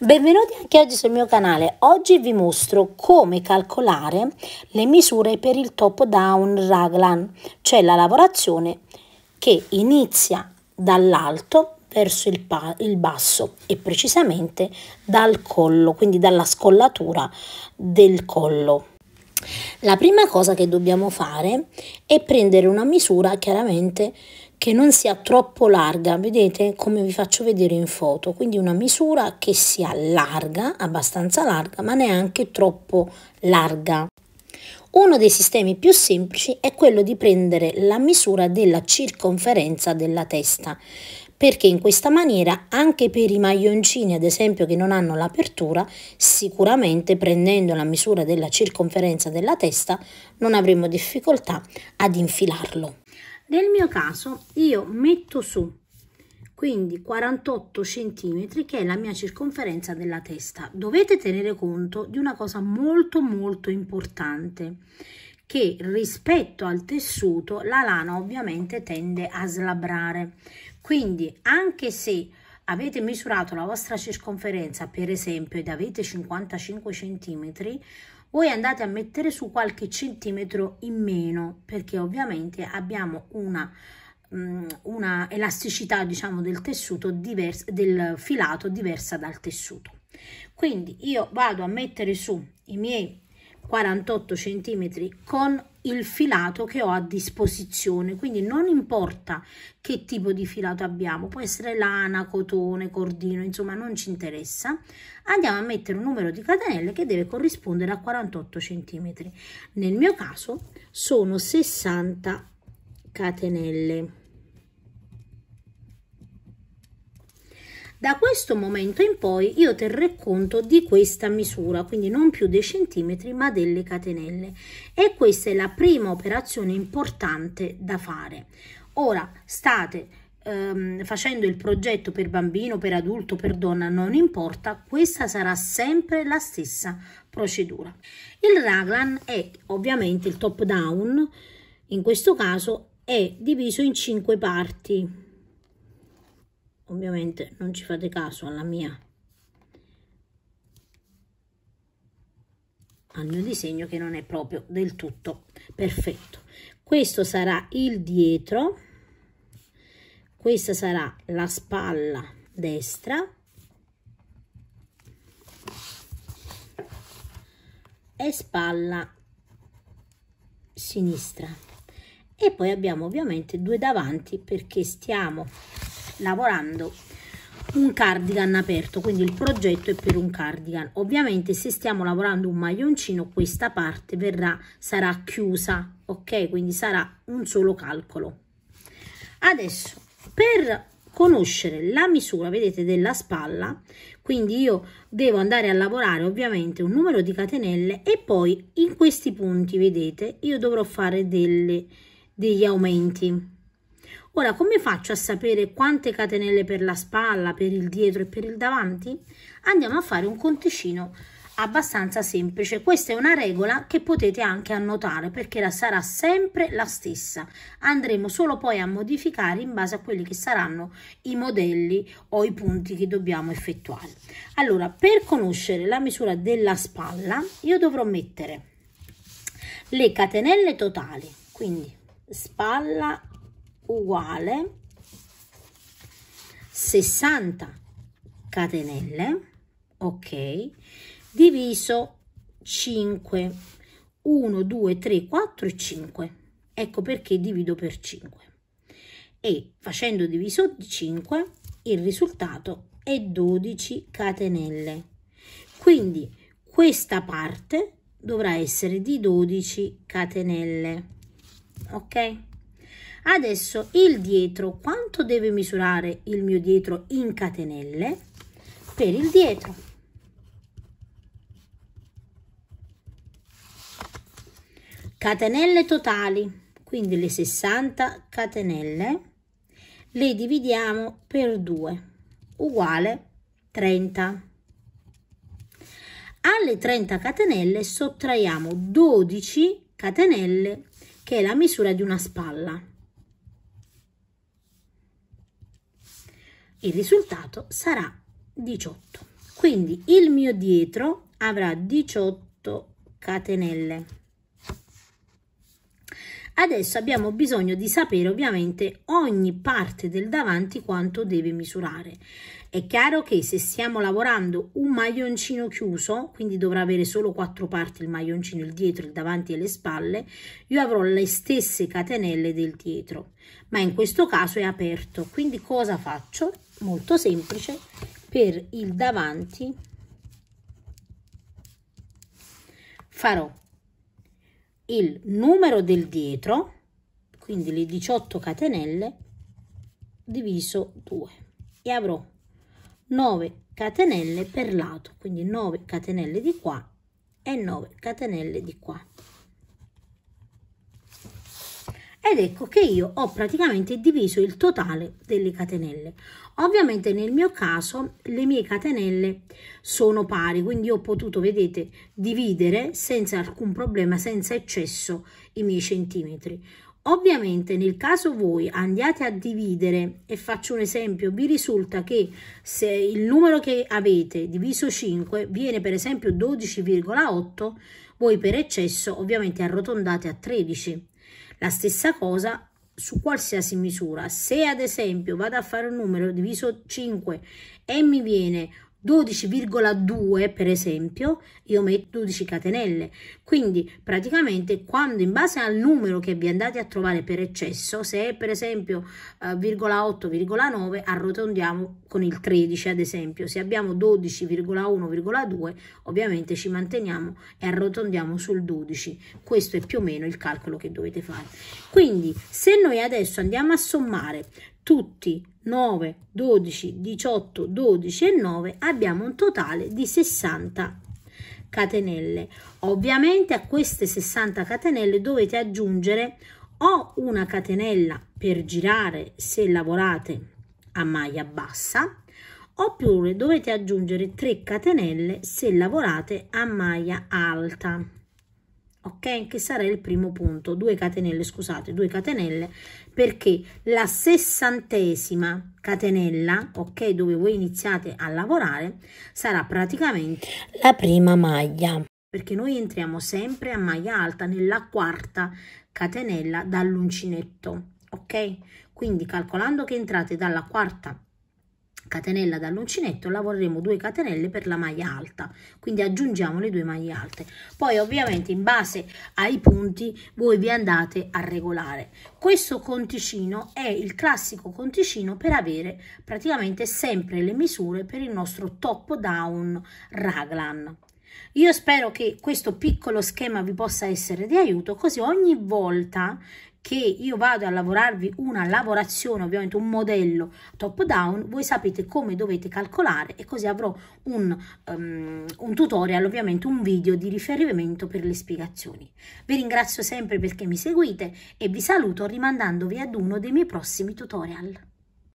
Benvenuti anche oggi sul mio canale. Oggi vi mostro come calcolare le misure per il top down raglan, cioè la lavorazione che inizia dall'alto verso il, il, basso e precisamente dal collo, quindi dalla scollatura del collo. La prima cosa che dobbiamo fare è prendere una misura chiaramente che non sia troppo larga, vedete come vi faccio vedere in foto, quindi una misura che sia larga, abbastanza larga, ma neanche troppo larga. Uno dei sistemi più semplici è quello di prendere la misura della circonferenza della testa perché in questa maniera anche per i maglioncini ad esempio che non hanno l'apertura sicuramente prendendo la misura della circonferenza della testa non avremo difficoltà ad infilarlo. Nel mio caso io metto su quindi 48 cm che è la mia circonferenza della testa. Dovete tenere conto di una cosa molto molto importante che rispetto al tessuto la lana ovviamente tende a slabrare. Quindi anche se avete misurato la vostra circonferenza, per esempio, ed avete 55 cm, voi andate a mettere su qualche centimetro in meno, perché ovviamente abbiamo una, mm, una elasticità, diciamo, del tessuto diversa, del filato diversa dal tessuto. Quindi io vado a mettere su i miei 48 cm con il filato che ho a disposizione quindi non importa che tipo di filato abbiamo può essere lana cotone cordino insomma non ci interessa andiamo a mettere un numero di catenelle che deve corrispondere a 48 cm nel mio caso sono 60 catenelle Da questo momento in poi io terrò conto di questa misura, quindi non più dei centimetri ma delle catenelle. E questa è la prima operazione importante da fare. Ora state ehm, facendo il progetto per bambino, per adulto, per donna, non importa, questa sarà sempre la stessa procedura. Il raglan è ovviamente il top down, in questo caso è diviso in cinque parti ovviamente non ci fate caso alla mia al mio disegno che non è proprio del tutto perfetto questo sarà il dietro questa sarà la spalla destra e spalla sinistra e poi abbiamo ovviamente due davanti perché stiamo lavorando un cardigan aperto quindi il progetto è per un cardigan ovviamente se stiamo lavorando un maglioncino questa parte verrà sarà chiusa ok quindi sarà un solo calcolo adesso per conoscere la misura vedete della spalla quindi io devo andare a lavorare ovviamente un numero di catenelle e poi in questi punti vedete io dovrò fare delle, degli aumenti Ora, come faccio a sapere quante catenelle per la spalla, per il dietro e per il davanti? Andiamo a fare un conticino abbastanza semplice. Questa è una regola che potete anche annotare perché la sarà sempre la stessa. Andremo solo poi a modificare in base a quelli che saranno i modelli o i punti che dobbiamo effettuare. Allora, per conoscere la misura della spalla, io dovrò mettere le catenelle totali, quindi spalla uguale 60 catenelle ok diviso 5 1 2 3 4 e 5 ecco perché divido per 5 e facendo diviso 5 il risultato è 12 catenelle quindi questa parte dovrà essere di 12 catenelle ok Adesso il dietro, quanto deve misurare il mio dietro in catenelle? Per il dietro. Catenelle totali, quindi le 60 catenelle, le dividiamo per 2, uguale 30. Alle 30 catenelle sottraiamo 12 catenelle, che è la misura di una spalla Il risultato sarà 18. Quindi il mio dietro avrà 18 catenelle. Adesso abbiamo bisogno di sapere ovviamente ogni parte del davanti quanto deve misurare. È chiaro che se stiamo lavorando un maglioncino chiuso, quindi dovrà avere solo quattro parti il maglioncino, il dietro, il davanti e le spalle, io avrò le stesse catenelle del dietro, ma in questo caso è aperto. Quindi cosa faccio? Molto semplice, per il davanti farò il numero del dietro, quindi le 18 catenelle, diviso 2 e avrò 9 catenelle per lato, quindi 9 catenelle di qua e 9 catenelle di qua. ed ecco che io ho praticamente diviso il totale delle catenelle ovviamente nel mio caso le mie catenelle sono pari quindi ho potuto vedete dividere senza alcun problema senza eccesso i miei centimetri ovviamente nel caso voi andiate a dividere e faccio un esempio vi risulta che se il numero che avete diviso 5 viene per esempio 12,8 voi per eccesso ovviamente arrotondate a 13 la stessa cosa su qualsiasi misura. Se ad esempio vado a fare un numero diviso 5 e mi viene 12,2 per esempio io metto 12 catenelle quindi praticamente quando in base al numero che vi andate a trovare per eccesso se è per esempio eh, 0,8,9 arrotondiamo con il 13 ad esempio se abbiamo 12,1,2 ovviamente ci manteniamo e arrotondiamo sul 12 questo è più o meno il calcolo che dovete fare quindi se noi adesso andiamo a sommare tutti 9, 12, 18, 12 e 9 abbiamo un totale di 60 catenelle. Ovviamente a queste 60 catenelle dovete aggiungere o una catenella per girare se lavorate a maglia bassa oppure dovete aggiungere 3 catenelle se lavorate a maglia alta ok che sarà il primo punto 2 catenelle scusate 2 catenelle perché la sessantesima catenella ok dove voi iniziate a lavorare sarà praticamente la prima maglia perché noi entriamo sempre a maglia alta nella quarta catenella dall'uncinetto ok quindi calcolando che entrate dalla quarta catenella dall'uncinetto lavoreremo 2 catenelle per la maglia alta quindi aggiungiamo le due maglie alte poi ovviamente in base ai punti voi vi andate a regolare questo conticino è il classico conticino per avere praticamente sempre le misure per il nostro top down raglan io spero che questo piccolo schema vi possa essere di aiuto così ogni volta che io vado a lavorarvi una lavorazione, ovviamente un modello top down, voi sapete come dovete calcolare e così avrò un, um, un tutorial, ovviamente un video di riferimento per le spiegazioni. Vi ringrazio sempre perché mi seguite e vi saluto rimandandovi ad uno dei miei prossimi tutorial.